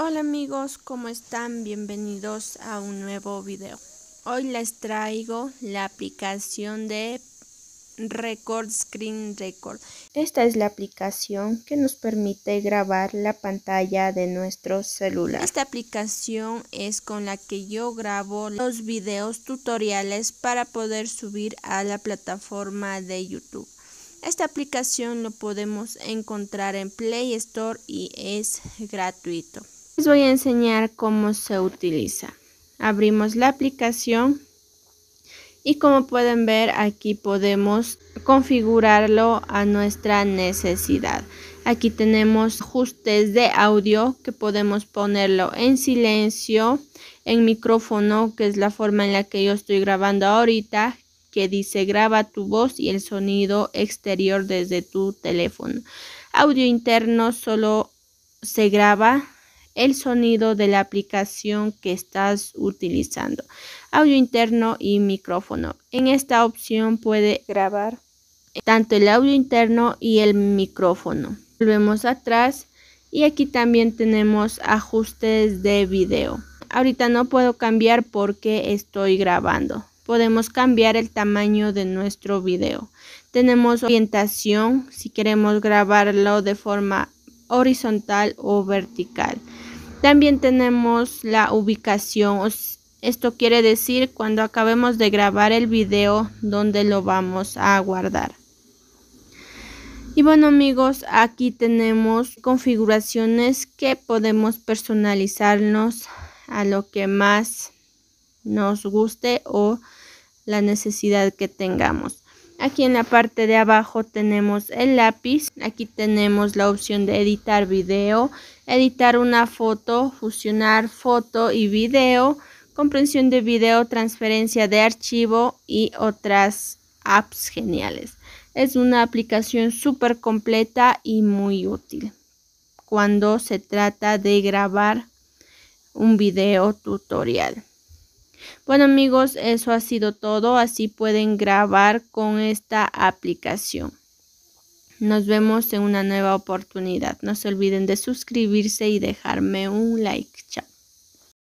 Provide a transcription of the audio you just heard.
Hola amigos, ¿cómo están? Bienvenidos a un nuevo video. Hoy les traigo la aplicación de Record Screen Record. Esta es la aplicación que nos permite grabar la pantalla de nuestro celular. Esta aplicación es con la que yo grabo los videos tutoriales para poder subir a la plataforma de YouTube. Esta aplicación lo podemos encontrar en Play Store y es gratuito. Les voy a enseñar cómo se utiliza. Abrimos la aplicación y como pueden ver aquí podemos configurarlo a nuestra necesidad. Aquí tenemos ajustes de audio que podemos ponerlo en silencio, en micrófono, que es la forma en la que yo estoy grabando ahorita, que dice graba tu voz y el sonido exterior desde tu teléfono. Audio interno solo se graba el sonido de la aplicación que estás utilizando, audio interno y micrófono. En esta opción puede grabar tanto el audio interno y el micrófono. Volvemos atrás y aquí también tenemos ajustes de video. Ahorita no puedo cambiar porque estoy grabando. Podemos cambiar el tamaño de nuestro video. Tenemos orientación si queremos grabarlo de forma horizontal o vertical. También tenemos la ubicación. Esto quiere decir cuando acabemos de grabar el video donde lo vamos a guardar. Y bueno amigos, aquí tenemos configuraciones que podemos personalizarnos a lo que más nos guste o la necesidad que tengamos. Aquí en la parte de abajo tenemos el lápiz, aquí tenemos la opción de editar video, editar una foto, fusionar foto y video, comprensión de video, transferencia de archivo y otras apps geniales. Es una aplicación súper completa y muy útil cuando se trata de grabar un video tutorial. Bueno amigos, eso ha sido todo. Así pueden grabar con esta aplicación. Nos vemos en una nueva oportunidad. No se olviden de suscribirse y dejarme un like. Chao.